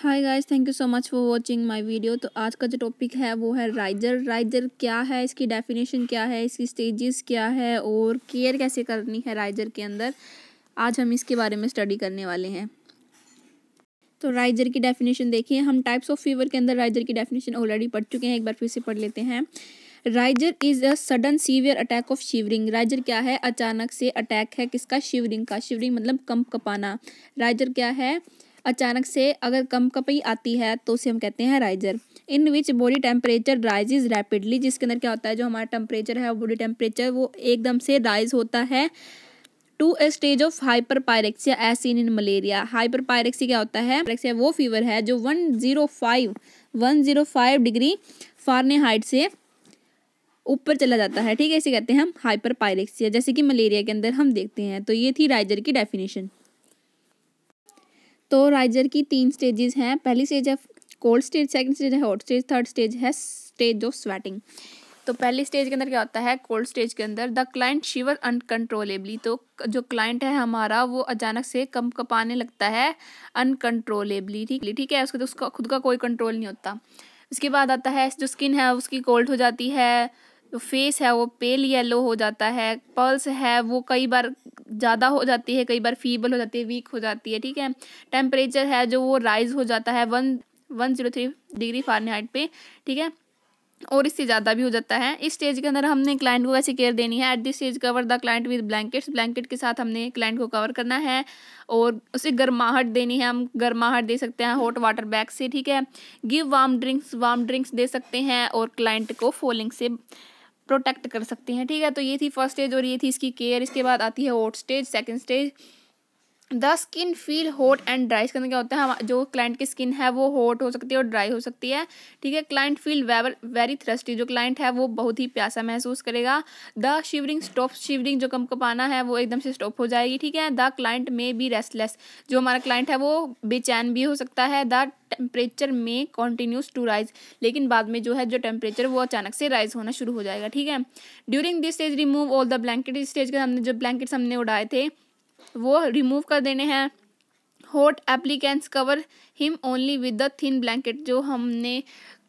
hi guys thank you so much for watching my video तो आज का जो टॉपिक है वो है राइजर राइजर क्या है इसकी डेफिनेशन क्या है इसकी स्टेजेस क्या है और केयर कैसे करनी है राइजर के अंदर आज हम इसके बारे में स्टडी करने वाले हैं तो राइजर की डेफिनेशन देखिए हम टाइप्स ऑफ फीवर के अंदर राइजर की डेफिनेशन ऑलरेडी पढ़ चुके हैं एक बार फिर से पढ़ लेते हैं rigor is a sudden severe attack of shivering rigor क्या है अचानक से अटैक है किसका शिवरिंग का शिवरिंग मतलब कंप कपाना राइजर क्या है अचानक से अगर कम कपई आती है तो उसे हम कहते हैं rigor in which body temperature rises rapidly जिसके अंदर क्या होता है जो हमारा टेम्परेचर है बॉडी टेम्परेचर वो एकदम से राइज होता है to a stage of hyperpyrexia as seen in malaria hyperpyrexia क्या होता है वो फीवर है जो one zero five one zero five degree Fahrenheit से ऊपर चला जाता है ठीक है इसे कहते हैं हम पायरेक्सिया जैसे कि मलेरिया के अंदर हम देखते हैं तो ये थी राइजर की डेफिनेशन तो राइजर की तीन स्टेजेस हैं पहली स्टेज है कोल्ड स्टेज सेकंड स्टेज है हॉट स्टेज थर्ड स्टेज है स्टेज ऑफ स्वेटिंग तो पहली स्टेज के अंदर क्या होता है कोल्ड स्टेज के अंदर द क्लाइंट शिवर अनकंट्रोलेबली तो जो क्लाइंट है हमारा वो अचानक से कम कपाने लगता है अनकंट्रोलेबली ठीक ठीक है उसका तो उसका खुद का कोई कंट्रोल नहीं होता उसके बाद आता है जो स्किन है उसकी कोल्ड हो जाती है जो फेस है वो पेल येलो हो जाता है पल्स है वो कई बार ज़्यादा हो जाती है कई बार फीबल हो जाती है वीक हो जाती है ठीक है टेम्परेचर है जो वो राइज हो जाता है one one zero three degree Fahrenheit पे ठीक है और इससे ज़्यादा भी हो जाता है इस स्टेज के अंदर हमने क्लाइंट को कैसे केयर देनी है at this stage cover the client with blankets blanket के साथ हमने क्लाइंट को कवर करना है और उसे गर्माहट देनी है हम गर्माहट दे सकते हैं हॉट वाटर बैग से ठीक है give warm drinks warm drinks दे सकते हैं और क्लाइंट को फॉलिंग से प्रोटेक्ट कर सकते हैं ठीक है तो ये थी फर्स्ट स्टेज और ये थी इसकी केयर इसके बाद आती है hot stage second stage the skin feel hot and dry इसके अंदर क्या होता है हम जो क्लाइंट की स्किन है वो हॉट हो सकती है और ड्राई हो सकती है ठीक है client feel waver very thirsty जो क्लाइंट है वो बहुत ही प्यासा महसूस करेगा द शिवरिंग स्टॉप शिवरिंग जो कम कपाना है वो एकदम से स्टॉप हो जाएगी ठीक है the client may be restless जो हमारा क्लाइंट है वो बेचैन भी हो सकता है द टेम्परेचर में कॉन्टिन्यूस टू राइज लेकिन बाद में जो है जो टेम्परेचर वो अचानक से राइज होना शुरू हो जाएगा ठीक है during this stage remove all the blanket stage के हमने जो ब्लैंकेट्स हमने उड़ाए थे वो रिमूव कर देने हैं hot applicants cover him only with the thin blanket जो हमने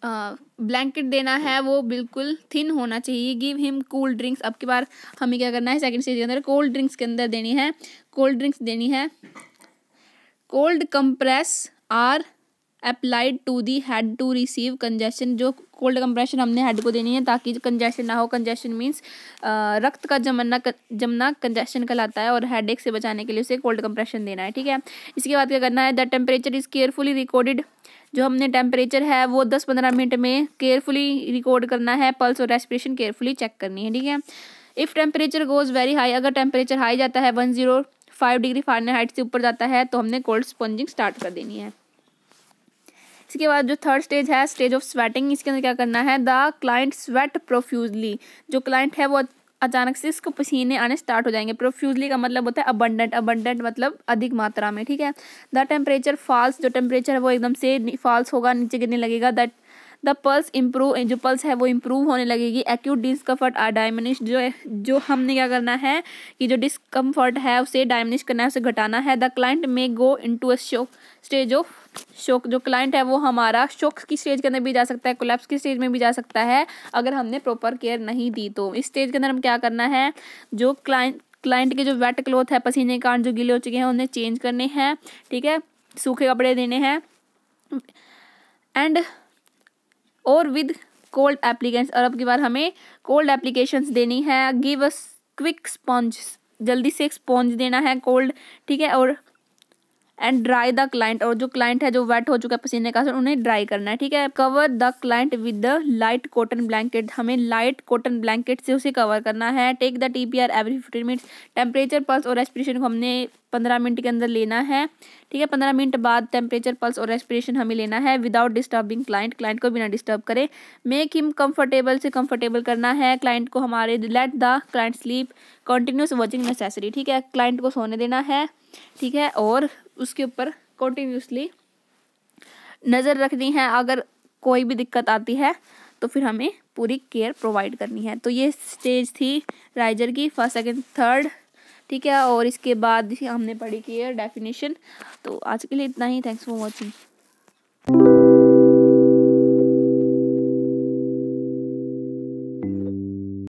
ब्लैंकेट देना है वो बिल्कुल थिन होना चाहिए गिव हिम कोल्ड ड्रिंक्स अब की बार हमें क्या करना है सेकंड स्टेज के अंदर कोल्ड ड्रिंक्स के अंदर देनी है कोल्ड ड्रिंक्स देनी है cold compress are applied to the head to receive congestion जो कोल्ड कंप्रेशन हमने हेड को देनी है ताकि कंजेशन ना हो कंजेशन मीन्स रक्त का जमना जमना कंजेशन कहलाता है और हेड से बचाने के लिए उसे कोल्ड कंप्रेशन देना है ठीक है इसके बाद क्या करना है the temperature is carefully recorded जो हमने टेम्परेचर है वो दस पंद्रह मिनट में केयरफुली रिकॉर्ड करना है पल्स और रेस्पिरेशन केयरफुली चेक करनी है ठीक है if temperature goes very high अगर टेम्परेचर हाई जाता है one zero five degree Fahrenheit से ऊपर जाता है तो हमने कोल्ड स्पंजिंग स्टार्ट कर देनी है इसके बाद जो थर्ड स्टेज है स्टेज ऑफ स्वेटिंग इसके अंदर क्या करना है द क्लाइंट स्वेट प्रोफ्यूजली जो क्लाइंट है वो अचानक से इसको पसीने आने स्टार्ट हो जाएंगे प्रोफ्यूजली का मतलब होता है अबंडेंट अबंडेंट मतलब अधिक मात्रा में ठीक है द टेम्परेचर फॉल्स जो टेम्परेचर है वो एकदम से फॉल्स होगा नीचे गिरने लगेगा दैट द पल्स इम्प्रूव जो पल्स है वो इम्प्रूव होने लगेगी एक्यूट डिस्कम्फर्ट आर डायमिनिश जो जो हमने क्या करना है कि जो डिस्कम्फर्ट है उसे डायमिनिश करना है उसे घटाना है the client may go into a shock stage of शोक जो क्लाइंट है वो हमारा शोक की स्टेज के अंदर भी जा सकता है कोलेप्स की स्टेज में भी जा सकता है अगर हमने प्रॉपर केयर नहीं दी तो इस स्टेज के अंदर हम क्या करना है जो क्लाइंट क्लाइंट के जो वेट क्लोथ है पसीने के कारण जो गीले हो चुके हैं उन्हें चेंज करने हैं ठीक है सूखे कपड़े देने हैं एंड और विद कोल्ड एप्लीकेंट्स और अब की बार हमें कोल्ड एप्लीकेशंस देनी है गिव अ क्विक स्पॉन्ज जल्दी से स्पॉन्ज देना है कोल्ड ठीक है और एंड ड्राई द क्लाइंट और जो क्लाइंट है जो वेट हो चुका है पसीने का सर उन्हें ड्राई करना है ठीक है cover the client with the light cotton blanket हमें लाइट कॉटन ब्लैंकेट से उसे कवर करना है take the T P R every fifteen minutes temperature pulse और रेस्पिरेशन को हमने पंद्रह मिनट के अंदर लेना है ठीक है पंद्रह मिनट बाद टेम्परेचर पल्स और रेस्पिरेशन हमें लेना है विदाउट डिस्टर्बिंग क्लाइंट क्लाइंट को बिना डिस्टर्ब करें मेक हिम कंफर्टेबल से कम्फर्टेबल करना है क्लाइंट को हमारे let the client sleep continuous watching necessary ठीक है क्लाइंट को सोने देना है ठीक है और उसके ऊपर कंटिन्यूसली नज़र रखनी है अगर कोई भी दिक्कत आती है तो फिर हमें पूरी केयर प्रोवाइड करनी है तो ये स्टेज थी राइजर की फर्स्ट सेकंड थर्ड ठीक है और इसके बाद हमने पढ़ी की है डेफिनेशन तो आज के लिए इतना ही थैंक्स फॉर वॉचिंग